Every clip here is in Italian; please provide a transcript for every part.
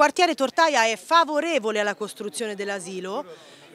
quartiere Tortaia è favorevole alla costruzione dell'asilo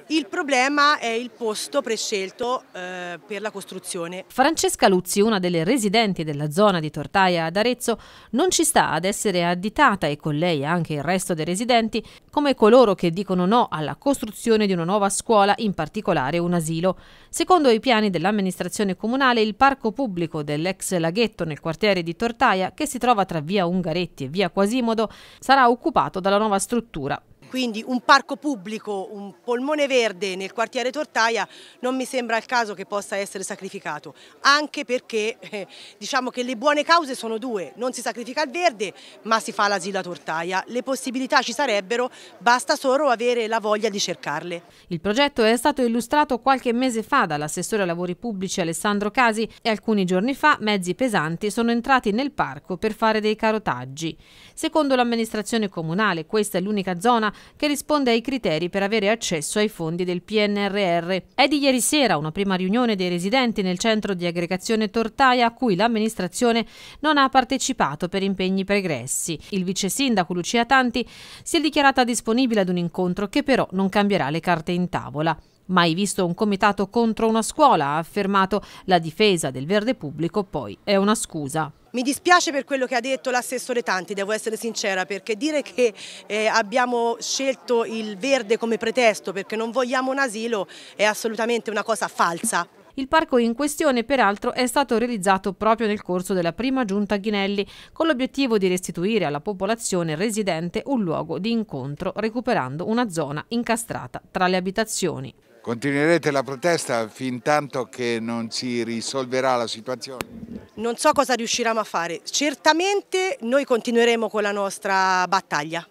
il problema è il posto prescelto eh, per la costruzione. Francesca Luzzi, una delle residenti della zona di Tortaia ad Arezzo, non ci sta ad essere additata e con lei anche il resto dei residenti come coloro che dicono no alla costruzione di una nuova scuola, in particolare un asilo. Secondo i piani dell'amministrazione comunale, il parco pubblico dell'ex laghetto nel quartiere di Tortaia, che si trova tra via Ungaretti e via Quasimodo, sarà occupato dalla nuova struttura quindi un parco pubblico, un polmone verde nel quartiere Tortaia non mi sembra il caso che possa essere sacrificato, anche perché eh, diciamo che le buone cause sono due, non si sacrifica il verde ma si fa l'asilo a Tortaia, le possibilità ci sarebbero, basta solo avere la voglia di cercarle. Il progetto è stato illustrato qualche mese fa dall'assessore ai lavori pubblici Alessandro Casi e alcuni giorni fa mezzi pesanti sono entrati nel parco per fare dei carotaggi. Secondo l'amministrazione comunale questa è l'unica zona che risponde ai criteri per avere accesso ai fondi del PNRR. È di ieri sera una prima riunione dei residenti nel centro di aggregazione Tortaia a cui l'amministrazione non ha partecipato per impegni pregressi. Il vice sindaco Lucia Tanti si è dichiarata disponibile ad un incontro che però non cambierà le carte in tavola. Mai visto un comitato contro una scuola, ha affermato. La difesa del verde pubblico poi è una scusa. Mi dispiace per quello che ha detto l'assessore Tanti, devo essere sincera, perché dire che eh, abbiamo scelto il verde come pretesto perché non vogliamo un asilo è assolutamente una cosa falsa. Il parco in questione, peraltro, è stato realizzato proprio nel corso della prima giunta Ghinelli, con l'obiettivo di restituire alla popolazione residente un luogo di incontro, recuperando una zona incastrata tra le abitazioni. Continuerete la protesta fin tanto che non si risolverà la situazione? non so cosa riusciremo a fare. Certamente noi continueremo con la nostra battaglia.